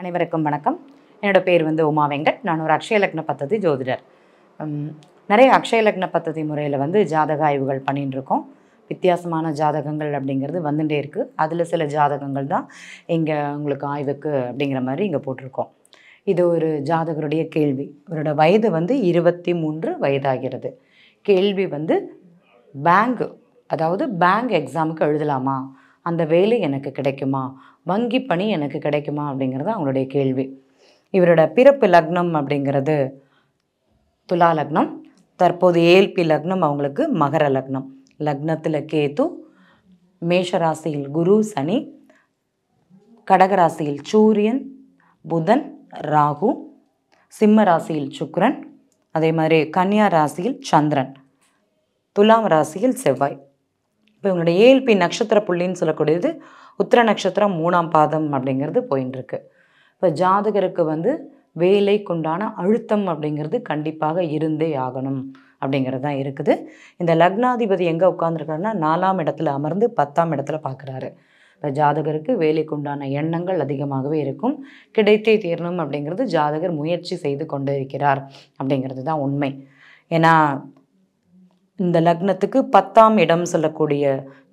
அனைவருக்கும் வணக்கம் என்னோடய பேர் வந்து உமா வெங்கட் நான் ஒரு அக்ஷய லக்ன பத்ததி ஜோதிடர் நிறைய அக்ஷய லக்ன பத்ததி முறையில் வந்து ஜாதக ஆய்வுகள் பண்ணிகிட்டு இருக்கோம் வித்தியாசமான ஜாதகங்கள் அப்படிங்கிறது வந்துகிட்டே இருக்குது அதில் சில ஜாதகங்கள் தான் இங்கே உங்களுக்கு ஆய்வுக்கு அப்படிங்கிற மாதிரி இங்கே போட்டிருக்கோம் இது ஒரு ஜாதகருடைய கேள்வி இவரோட வயது வந்து இருபத்தி மூன்று வயதாகிறது கேள்வி வந்து பேங்க் அதாவது பேங்க் எக்ஸாமுக்கு எழுதலாமா அந்த வேலை எனக்கு கிடைக்குமா வங்கி பணி எனக்கு கிடைக்குமா அப்படிங்கிறது அவங்களுடைய கேள்வி இவரோட பிறப்பு லக்னம் அப்படிங்கிறது துலா லக்னம் தற்போது ஏல்பி லக்னம் அவங்களுக்கு மகர லக்னம் லக்னத்தில் கேத்து மேஷராசியில் குரு சனி கடகராசியில் சூரியன் புதன் ராகு சிம்ம ராசியில் சுக்ரன் அதே மாதிரி கன்னியா ராசியில் சந்திரன் துலாம் ராசியில் செவ்வாய் இப்போ இவங்களுடைய ஏஎல்பி நட்சத்திர புள்ளின்னு சொல்லக்கூடியது உத்திர நட்சத்திரம் மூணாம் பாதம் அப்படிங்கிறது போயின்னு இருக்கு இப்போ ஜாதகருக்கு வந்து வேலைக்குண்டான அழுத்தம் அப்படிங்கிறது கண்டிப்பாக இருந்தே ஆகணும் அப்படிங்கிறது தான் இருக்குது இந்த லக்னாதிபதி எங்கே உட்காந்துருக்காருன்னா நாலாம் இடத்துல அமர்ந்து பத்தாம் இடத்துல பார்க்குறாரு இப்போ ஜாதகருக்கு வேலைக்குண்டான எண்ணங்கள் அதிகமாகவே இருக்கும் கிடைத்தே தீரணும் அப்படிங்கிறது ஜாதகர் முயற்சி செய்து கொண்டு இருக்கிறார் அப்படிங்கிறது தான் உண்மை ஏன்னா இந்த லக்னத்துக்கு பத்தாம் இடம் சொல்லக்கூடிய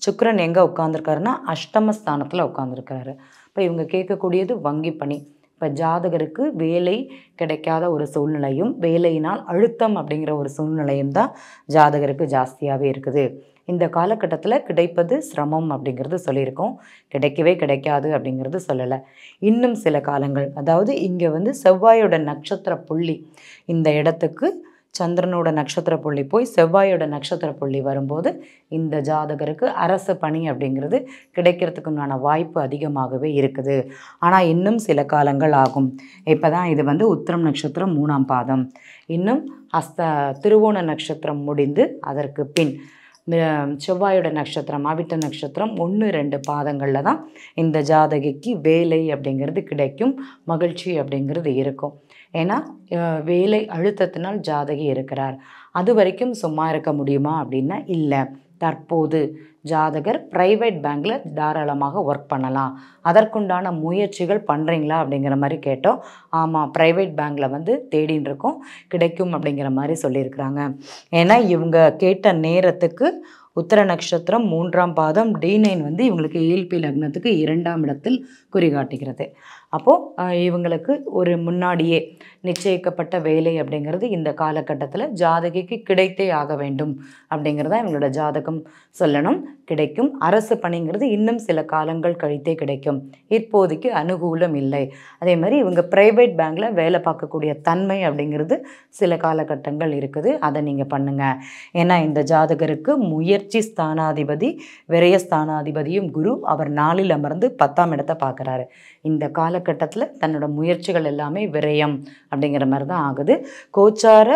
சுக்கரன் எங்கே உட்காந்துருக்காருன்னா அஷ்டமஸ்தானத்தில் உட்காந்துருக்காரு இப்போ இவங்க கேட்கக்கூடியது வங்கி பணி இப்போ ஜாதகருக்கு வேலை கிடைக்காத ஒரு சூழ்நிலையும் வேலையினால் அழுத்தம் அப்படிங்கிற ஒரு சூழ்நிலையும் தான் ஜாதகருக்கு ஜாஸ்தியாகவே இருக்குது இந்த காலகட்டத்தில் கிடைப்பது சிரமம் அப்படிங்கிறது சொல்லியிருக்கோம் கிடைக்கவே கிடைக்காது அப்படிங்கிறது சொல்லலை இன்னும் சில காலங்கள் அதாவது இங்கே வந்து செவ்வாயோட நட்சத்திர புள்ளி இந்த இடத்துக்கு சந்திரனோட நட்சத்திர புள்ளி போய் செவ்வாயோட நட்சத்திர புள்ளி வரும்போது இந்த ஜாதகருக்கு அரசு பணி அப்படிங்கிறது கிடைக்கிறதுக்குண்டான வாய்ப்பு அதிகமாகவே இருக்குது ஆனால் இன்னும் சில காலங்கள் ஆகும் இப்போ தான் இது வந்து உத்திரம் நட்சத்திரம் மூணாம் பாதம் இன்னும் அஸ்த திருவோண நட்சத்திரம் முடிந்து அதற்கு பின் செவ்வாயோட நட்சத்திரம் அவிட்ட நட்சத்திரம் ஒன்று ரெண்டு பாதங்களில் தான் இந்த ஜாதகிக்கு வேலை அப்படிங்கிறது கிடைக்கும் மகிழ்ச்சி அப்படிங்கிறது இருக்கும் ஏன்னா வேலை அழுத்தத்தினால் ஜாதகி இருக்கிறார் அது வரைக்கும் சும்மா இருக்க முடியுமா அப்படின்னா இல்லை தற்போது ஜாதகர் பிரைவேட் பேங்கில் தாராளமாக ஒர்க் பண்ணலாம் அதற்குண்டான முயற்சிகள் பண்ணுறீங்களா அப்படிங்கிற மாதிரி கேட்டோம் ஆமாம் ப்ரைவேட் பேங்க்கில் வந்து தேடின்னு இருக்கோம் கிடைக்கும் அப்படிங்கிற மாதிரி சொல்லியிருக்கிறாங்க ஏன்னா இவங்க கேட்ட நேரத்துக்கு உத்தர நட்சத்திரம் மூன்றாம் பாதம் டி நைன் வந்து இவங்களுக்கு ஏல்பி லக்னத்துக்கு இரண்டாம் இடத்தில் குறிகாட்டுகிறது அப்போது இவங்களுக்கு ஒரு முன்னாடியே நிச்சயிக்கப்பட்ட வேலை அப்படிங்கிறது இந்த காலகட்டத்தில் ஜாதகிக்கு கிடைத்தே ஆக வேண்டும் அப்படிங்கிறத இவங்களோட ஜாதகம் சொல்லணும் கிடைக்கும் அரசு பணிங்கிறது இன்னும் சில காலங்கள் கழித்தே கிடைக்கும் இப்போதைக்கு அனுகூலம் இல்லை அதே மாதிரி இவங்க ப்ரைவேட் பேங்க்கில் வேலை பார்க்கக்கூடிய தன்மை அப்படிங்கிறது சில காலகட்டங்கள் இருக்குது அதை நீங்கள் பண்ணுங்கள் ஏன்னா இந்த ஜாதகருக்கு முயற்சி ஸ்தானாதிபதி விரய ஸ்தானாதிபதியும் குரு அவர் நாளில் அமர்ந்து பத்தாம் இடத்தை பார்க்குறாரு இந்த காலகட்டத்தில் தன்னோட முயற்சிகள் எல்லாமே விரயம் அப்படிங்கிற மாதிரி தான் ஆகுது கோச்சார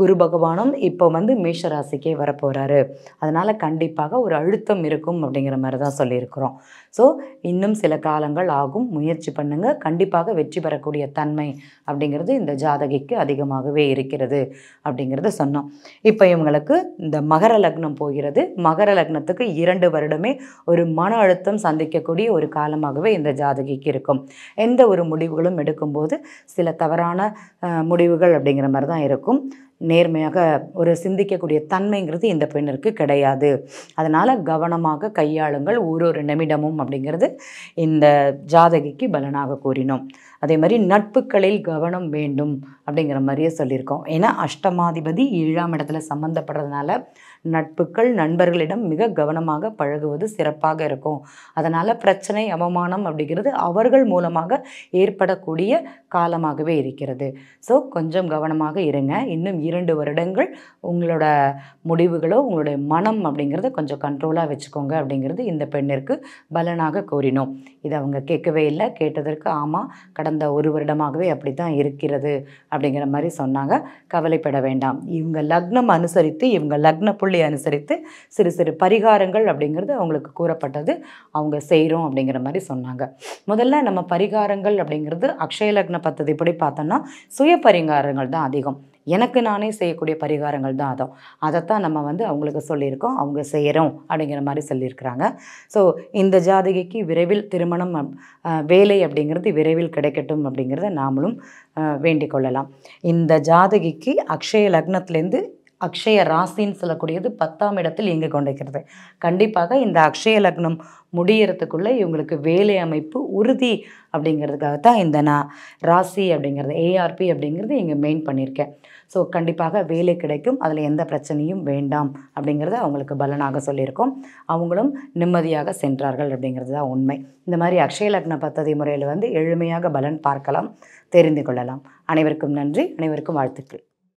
குரு பகவானும் இப்போ வந்து மேஷராசிக்கே வரப்போகிறாரு அதனால் கண்டிப்பாக ஒரு அழுத்தம் இருக்கும் அப்படிங்கிற மாதிரி தான் சொல்லியிருக்கிறோம் ஸோ இன்னும் சில காலங்கள் ஆகும் முயற்சி பண்ணுங்கள் கண்டிப்பாக வெற்றி பெறக்கூடிய தன்மை அப்படிங்கிறது இந்த ஜாதகிக்கு அதிகமாகவே இருக்கிறது அப்படிங்கிறத சொன்னோம் இப்போ இவங்களுக்கு இந்த மகர லக்னம் போகிறது மகர லக்னத்துக்கு இரண்டு வருடமே ஒரு மன அழுத்தம் சந்திக்கக்கூடிய ஒரு காலமாகவே இந்த ஜாதகிக்கு இருக்கும் எந்த ஒரு முடிவுகளும் எடுக்கும்போது சில தவறான முடிவுகள் அப்படிங்கிற மாதிரி தான் இருக்கும் நேர்மையாக ஒரு சிந்திக்கக்கூடிய தன்மைங்கிறது இந்த பெண்ணிற்கு கிடையாது அதனால் கவனமாக கையாளுங்கள் ஒரு ஒரு நிமிடமும் அப்படிங்கிறது இந்த ஜாதகிக்கு பலனாக கூறினோம் அதே மாதிரி நட்புகளில் கவனம் வேண்டும் அப்படிங்கிற மாதிரியே சொல்லியிருக்கோம் ஏன்னா அஷ்டமாதிபதி ஏழாம் இடத்துல சம்மந்தப்படுறதுனால நட்புகள் நண்பர்களிடம் மிக கவனமாக பழகுவது சிறப்பாக இருக்கும் அதனால் பிரச்சனை அவமானம் அப்படிங்கிறது அவர்கள் மூலமாக ஏற்படக்கூடிய காலமாகவே இருக்கிறது ஸோ கொஞ்சம் கவனமாக இருங்க இன்னும் இரண்டு வருடங்கள் உங்களோட முடிவுகளோ உங்களுடைய மனம் அப்படிங்கிறத கொஞ்சம் கண்ட்ரோலாக வச்சுக்கோங்க அப்படிங்கிறது இந்த பெண்ணிற்கு பலனாக கூறினோம் இதை அவங்க கேட்கவே இல்லை கேட்டதற்கு ஆமாம் கடந்த கடந்த ஒரு வருடமாகவே அப்படி தான் இருக்கிறது அப்படிங்கிற மாதிரி சொன்னாங்க கவலைப்பட வேண்டாம் இவங்க லக்னம் அனுசரித்து இவங்க லக்ன புள்ளி அனுசரித்து சிறு சிறு பரிகாரங்கள் அப்படிங்கிறது அவங்களுக்கு கூறப்பட்டது அவங்க செய்கிறோம் அப்படிங்கிற மாதிரி சொன்னாங்க முதல்ல நம்ம பரிகாரங்கள் அப்படிங்கிறது அக்ஷய லக்ன எப்படி பார்த்தோம்னா சுய பரிகாரங்கள் தான் அதிகம் எனக்கு நானே செய்யக்கூடிய பரிகாரங்கள் தான் அதோ அதைத்தான் நம்ம வந்து அவங்களுக்கு சொல்லியிருக்கோம் அவங்க செய்கிறோம் அப்படிங்கிற மாதிரி சொல்லியிருக்கிறாங்க ஸோ இந்த ஜாதகைக்கு விரைவில் திருமணம் வேலை அப்படிங்கிறது விரைவில் கிடைக்கட்டும் அப்படிங்கிறத நாமளும் வேண்டிக் கொள்ளலாம் இந்த ஜாதகிக்கு அக்ஷய லக்னத்துலேருந்து அக்ஷய ராசின்னு சொல்லக்கூடியது பத்தாம் இடத்தில் இயங்கி கொண்டிருக்கிறது கண்டிப்பாக இந்த அக்ஷய லக்னம் முடியறதுக்குள்ளே இவங்களுக்கு வேலை அமைப்பு உறுதி அப்படிங்கிறதுக்காக தான் இந்த நான் ராசி அப்படிங்கிறது ஏஆர்பி அப்படிங்கிறது இங்கே மெயின் பண்ணியிருக்கேன் ஸோ கண்டிப்பாக வேலை கிடைக்கும் அதில் எந்த பிரச்சனையும் வேண்டாம் அப்படிங்கிறத அவங்களுக்கு பலனாக சொல்லியிருக்கோம் அவங்களும் நிம்மதியாக சென்றார்கள் அப்படிங்கிறது தான் உண்மை இந்த மாதிரி அக்ஷய லக்ன பத்ததி முறையில் வந்து எளிமையாக பலன் பார்க்கலாம் தெரிந்து கொள்ளலாம் அனைவருக்கும் நன்றி அனைவருக்கும் வாழ்த்துக்கள்